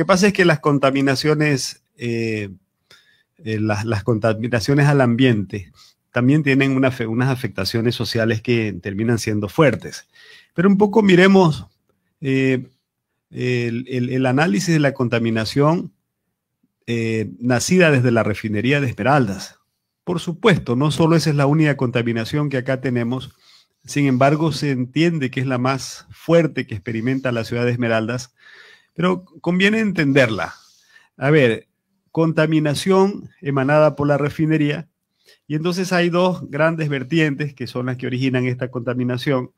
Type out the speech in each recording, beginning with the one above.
que pasa es que las contaminaciones, eh, eh, las, contaminaciones al ambiente también tienen unas afectaciones sociales que terminan siendo fuertes. Pero un poco miremos eh, el, el, análisis de la contaminación nacida desde la refinería de Esmeraldas. Por supuesto, no solo esa es la única contaminación que acá tenemos, sin embargo se entiende que es la más fuerte que experimenta la ciudad de Esmeraldas, pero conviene entenderla. A ver, contaminación emanada por la refinería. Y entonces hay dos grandes vertientes que son las que originan esta contaminación.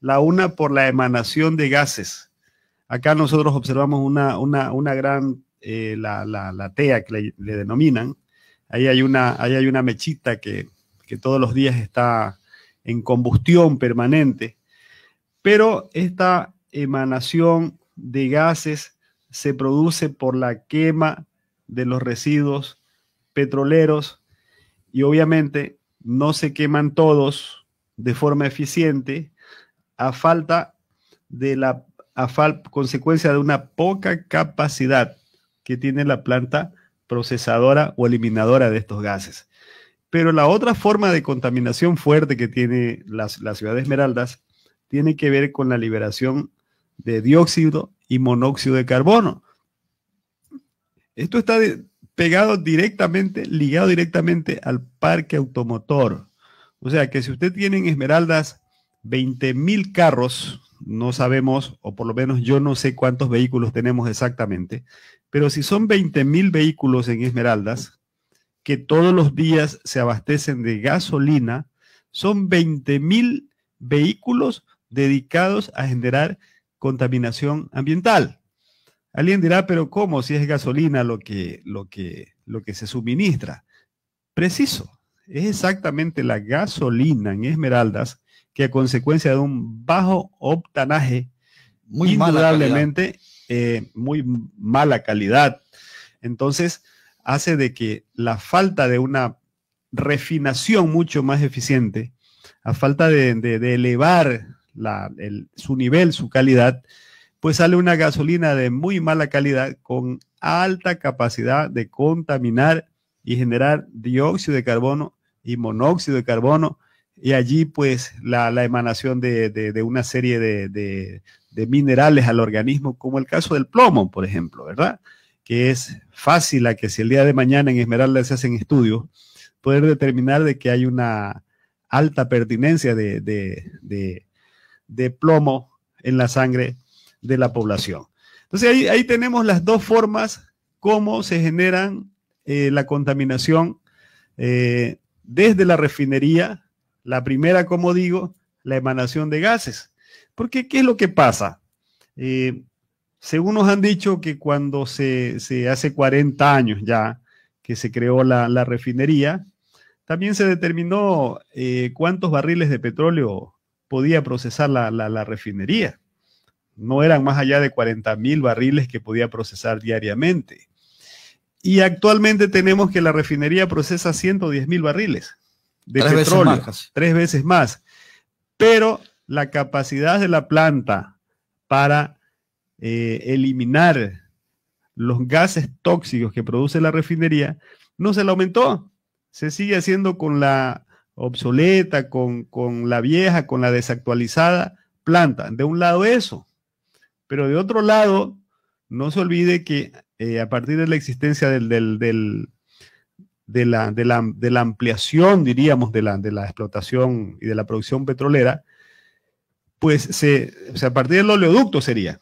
La una por la emanación de gases. Acá nosotros observamos una, una, gran, eh, la, TEA que le, denominan. Ahí hay una, hay una mechita que, que todos los días está en combustión permanente. Pero esta emanación de gases se produce por la quema de los residuos petroleros y obviamente no se queman todos de forma eficiente a falta de la consecuencia de una poca capacidad que tiene la planta procesadora o eliminadora de estos gases. Pero la otra forma de contaminación fuerte que tiene las la ciudad de Esmeraldas tiene que ver con la liberación de dióxido y monóxido de carbono. Esto está pegado directamente, ligado directamente al parque automotor. O sea que si usted tiene en Esmeraldas 20.000 carros, no sabemos, o por lo menos yo no sé cuántos vehículos tenemos exactamente, pero si son 20.000 vehículos en Esmeraldas, que todos los días se abastecen de gasolina, son 20.000 vehículos dedicados a generar contaminación ambiental. Alguien dirá, pero ¿cómo si es gasolina lo que, lo que, lo que se suministra? Preciso, es exactamente la gasolina en Esmeraldas que a consecuencia de un bajo octanaje, muy indudablemente mala eh, muy mala calidad. Entonces, hace de que la falta de una refinación mucho más eficiente, a falta de elevar su nivel, su calidad, pues sale una gasolina de muy mala calidad con alta capacidad de contaminar y generar dióxido de carbono y monóxido de carbono. Y allí pues la, emanación de, una serie de, minerales al organismo, como el caso del plomo, por ejemplo, ¿verdad? Que es fácil a que si el día de mañana en Esmeralda se hacen estudios, poder determinar de que hay una alta pertinencia de, de plomo en la sangre de la población. Entonces ahí, ahí tenemos las dos formas cómo se generan eh, la contaminación eh, desde la refinería. La primera, como digo, la emanación de gases. Porque, ¿qué es lo que pasa? Eh, según nos han dicho que cuando se, se, hace 40 años ya que se creó la, la refinería, también se determinó cuántos barriles de petróleo podía procesar la, refinería. No eran más allá de 40 mil barriles que podía procesar diariamente. Y actualmente tenemos que la refinería procesa 110 mil barriles de petróleo, tres veces más. Pero la capacidad de la planta para eh, eliminar los gases tóxicos que produce la refinería no se la aumentó. Se sigue haciendo con la obsoleta, con, la vieja, con la desactualizada planta. De un lado eso, pero de otro lado, no se olvide que eh, a partir de la existencia del, de la, de, la, ampliación, diríamos, de la, de la, explotación y de la producción petrolera, pues se, sea, a partir del oleoducto sería.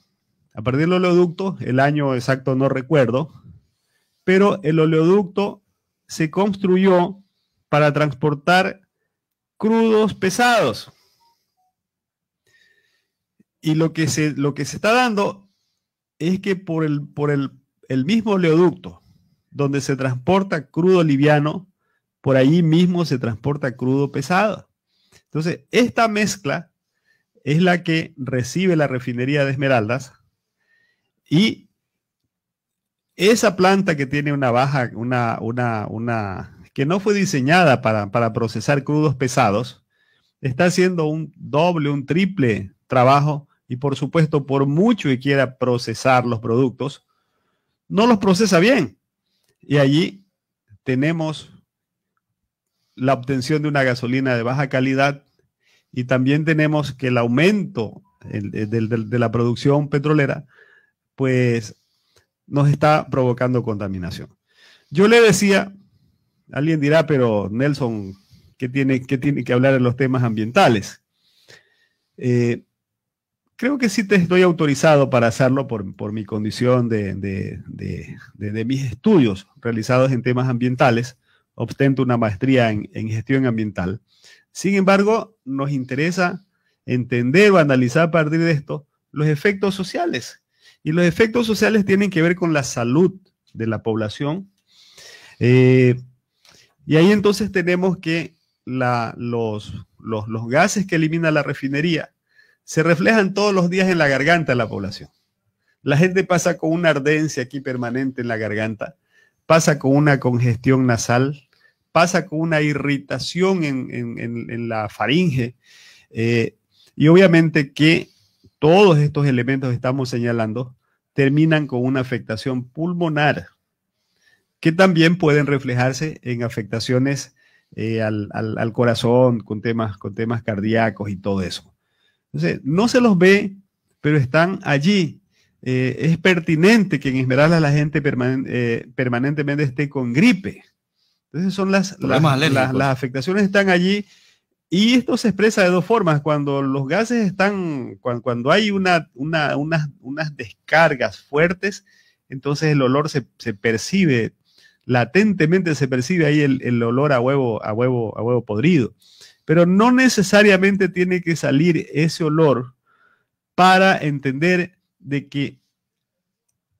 A partir del oleoducto, el año exacto no recuerdo, pero el oleoducto se construyó para transportar crudos pesados. Y lo que se, lo que se está dando es que por, el, por el, mismo oleoducto donde se transporta crudo liviano, por ahí mismo se transporta crudo pesado. Entonces, esta mezcla es la que recibe la refinería de Esmeraldas y esa planta que tiene una baja, una, una, una que no fue diseñada para, procesar crudos pesados, está haciendo un doble, un triple trabajo y por supuesto, por mucho que quiera procesar los productos, no los procesa bien. Y allí tenemos la obtención de una gasolina de baja calidad y también tenemos que el aumento de, de la producción petrolera, pues nos está provocando contaminación. Yo le decía Alguien dirá, pero Nelson, ¿qué tiene, que hablar en los temas ambientales? Eh, creo que sí te estoy autorizado para hacerlo por, mi condición de, mis estudios realizados en temas ambientales. Obtento una maestría en, gestión ambiental. Sin embargo, nos interesa entender o analizar a partir de esto los efectos sociales. Y los efectos sociales tienen que ver con la salud de la población. Eh, y ahí entonces tenemos que los, gases que elimina la refinería se reflejan todos los días en la garganta de la población. La gente pasa con una ardencia aquí permanente en la garganta, pasa con una congestión nasal, pasa con una irritación en, la faringe. Eh, y obviamente que todos estos elementos que estamos señalando terminan con una afectación pulmonar que también pueden reflejarse en afectaciones eh, al, corazón, con temas, con temas cardíacos y todo eso. Entonces, no se los ve, pero están allí. Eh, es pertinente que en Esmeralda la gente eh, permanentemente esté con gripe. Entonces, son las, las, las, afectaciones están allí. Y esto se expresa de dos formas. Cuando los gases están, cuando, hay una, una, unas, descargas fuertes, entonces el olor se, se percibe latentemente se percibe ahí el, olor a huevo, a huevo, a huevo podrido. Pero no necesariamente tiene que salir ese olor para entender de que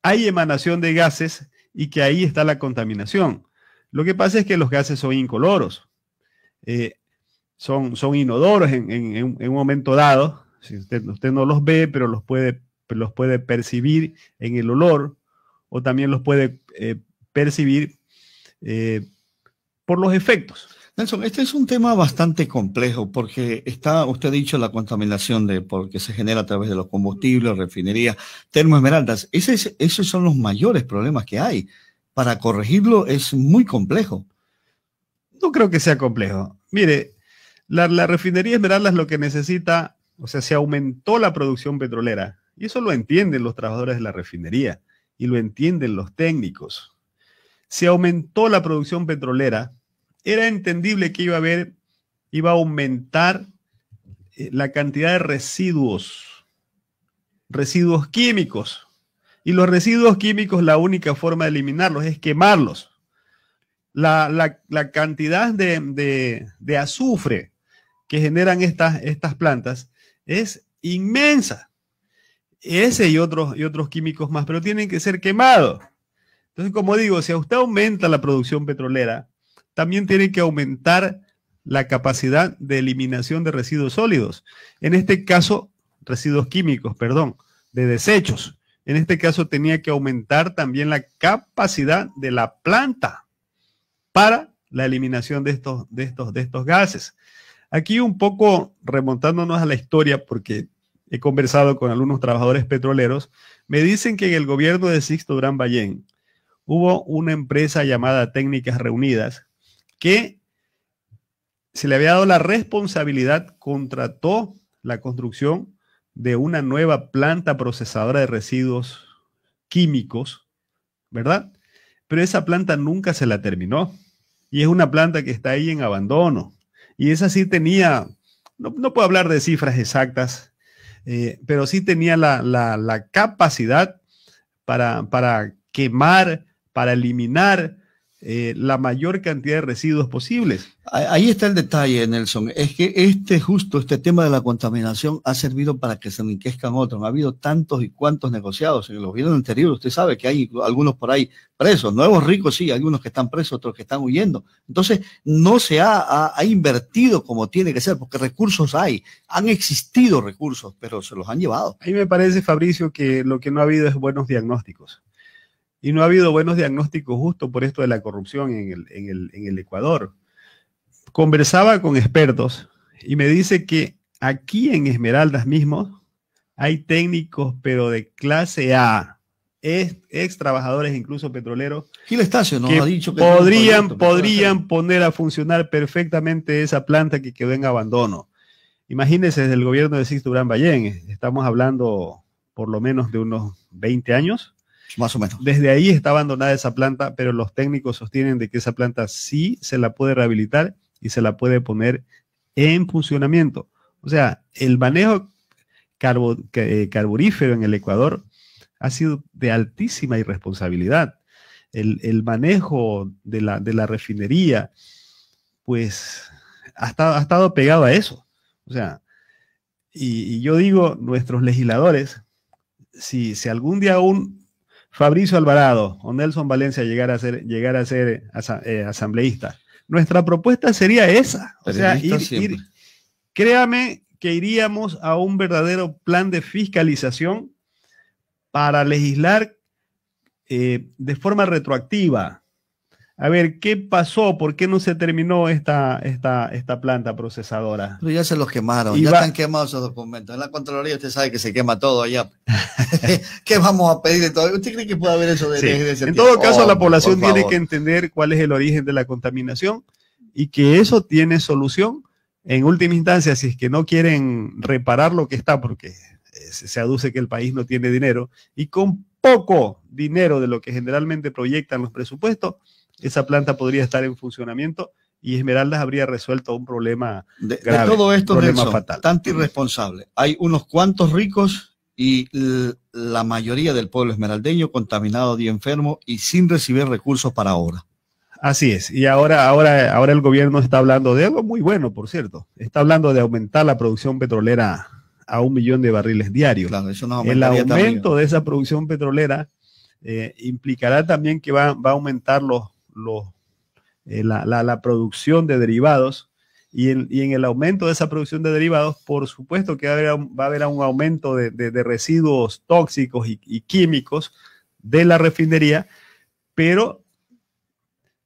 hay emanación de gases y que ahí está la contaminación. Lo que pasa es que los gases son incoloros, eh, son, son inodoros en, un momento dado. Si usted, no los ve, pero los puede, los puede percibir en el olor o también los puede eh, percibir eh, por los efectos. Nelson, este es un tema bastante complejo porque está, usted ha dicho, la contaminación de, porque se genera a través de los combustibles, refinerías, termoesmeraldas. Ese, esos son los mayores problemas que hay. Para corregirlo es muy complejo. No creo que sea complejo. Mire, la, la refinería Esmeraldas lo que necesita, o sea, se aumentó la producción petrolera. Y eso lo entienden los trabajadores de la refinería y lo entienden los técnicos se aumentó la producción petrolera, era entendible que iba a haber, iba a aumentar eh, la cantidad de residuos, residuos químicos. Y los residuos químicos, la única forma de eliminarlos es quemarlos. La, cantidad de, azufre que generan estas, estas plantas es inmensa. Ese y otros, y otros químicos más, pero tienen que ser quemados. Entonces, como digo, si a usted aumenta la producción petrolera, también tiene que aumentar la capacidad de eliminación de residuos sólidos. En este caso, residuos químicos, perdón, de desechos. En este caso tenía que aumentar también la capacidad de la planta para la eliminación de estos, de estos, de estos gases. Aquí un poco remontándonos a la historia, porque he conversado con algunos trabajadores petroleros, me dicen que en el gobierno de Sixto Durán Ballén, hubo una empresa llamada Técnicas Reunidas que se le había dado la responsabilidad, contrató la construcción de una nueva planta procesadora de residuos químicos, ¿verdad? Pero esa planta nunca se la terminó y es una planta que está ahí en abandono. Y esa sí tenía, no, puedo hablar de cifras exactas, eh, pero sí tenía la, la, la capacidad para, para quemar para eliminar eh, la mayor cantidad de residuos posibles. Ahí está el detalle, Nelson. Es que este justo, este tema de la contaminación ha servido para que se enriquezcan otros. Ha habido tantos y cuantos negociados en el gobierno anterior. Usted sabe que hay algunos por ahí presos, nuevos ricos, sí, algunos que están presos, otros que están huyendo. Entonces, no se ha invertido como tiene que ser, porque recursos hay. Han existido recursos, pero se los han llevado. A mí me parece, Fabricio, que lo que no ha habido es buenos diagnósticos y no ha habido buenos diagnósticos justo por esto de la corrupción en el, Ecuador. Conversaba con expertos y me dice que aquí en Esmeraldas mismo hay técnicos, pero de clase A, ex, ex trabajadores incluso petroleros, Gil ¿no? que ha dicho que podrían, podrían poner a funcionar perfectamente esa planta que quedó en abandono. Imagínense, desde el gobierno de Sixto Durán Ballén, estamos hablando por lo menos de unos 20 años, más o menos. Desde ahí está abandonada esa planta, pero los técnicos sostienen de que esa planta sí se la puede rehabilitar y se la puede poner en funcionamiento. O sea, el manejo eh, carburífero en el Ecuador ha sido de altísima irresponsabilidad. El, manejo de la, refinería, pues, ha estado, ha estado, pegado a eso. O sea, y, yo digo, nuestros legisladores, si, si algún día aún Fabricio Alvarado o Nelson Valencia llegar a ser, llegar a ser eh, eh, asambleísta. Nuestra propuesta sería esa. O sea, ir, créame que iríamos a un verdadero plan de fiscalización para legislar eh, de forma retroactiva, a ver, ¿qué pasó? ¿Por qué no se terminó esta, esta, esta planta procesadora? Pero ya se los quemaron, ya están quemados esos documentos. En la Contraloría usted sabe que se quema todo allá. ¿Qué vamos a pedir de todo? ¿Usted cree que puede haber eso de, sí. En todo caso, la población tiene que entender cuál es el origen de la contaminación y que eso tiene solución. En última instancia, si es que no quieren reparar lo que está, porque eh, se aduce que el país no tiene dinero, y con poco dinero de lo que generalmente proyectan los presupuestos, esa planta podría estar en funcionamiento y Esmeraldas habría resuelto un problema de, todo esto, un problema mm. irresponsable. Hay unos cuantos ricos y la mayoría del pueblo esmeraldeño contaminado y enfermo y sin recibir recursos para ahora Así es. Y ahora, ahora, ahora el gobierno está hablando de algo muy bueno, por cierto. Está hablando de aumentar la producción petrolera a un millón de barriles diarios. el aumento de esa producción petrolera eh, implicará también que va, va a aumentar los eh, la, producción de derivados y en, el aumento de esa producción de derivados, por supuesto que va a haber, un aumento de, residuos tóxicos y, químicos de la refinería, pero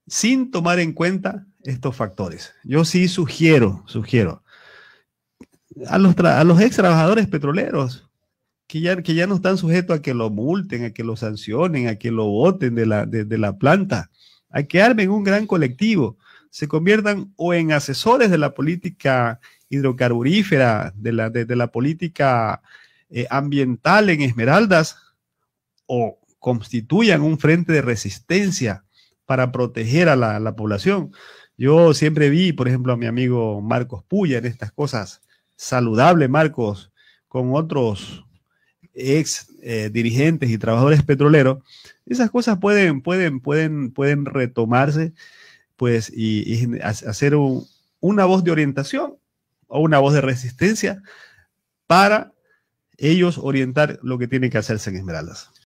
sin tomar en cuenta estos factores. Yo sí sugiero, sugiero a los, ex trabajadores petroleros que ya, que ya no están sujetos a que lo multen, a que lo sancionen, a que lo voten de la planta a que armen un gran colectivo, se conviertan o en asesores de la política hidrocarburífera, de la, política eh, ambiental en Esmeraldas, o constituyan un frente de resistencia para proteger a la, la, población. Yo siempre vi, por ejemplo, a mi amigo Marcos Puya en estas cosas. Saludable, Marcos, con otros ex eh, dirigentes y trabajadores petroleros, esas cosas pueden, pueden, pueden, pueden retomarse pues, y, hacer una voz de orientación o una voz de resistencia para ellos orientar lo que tiene que hacerse en Esmeraldas.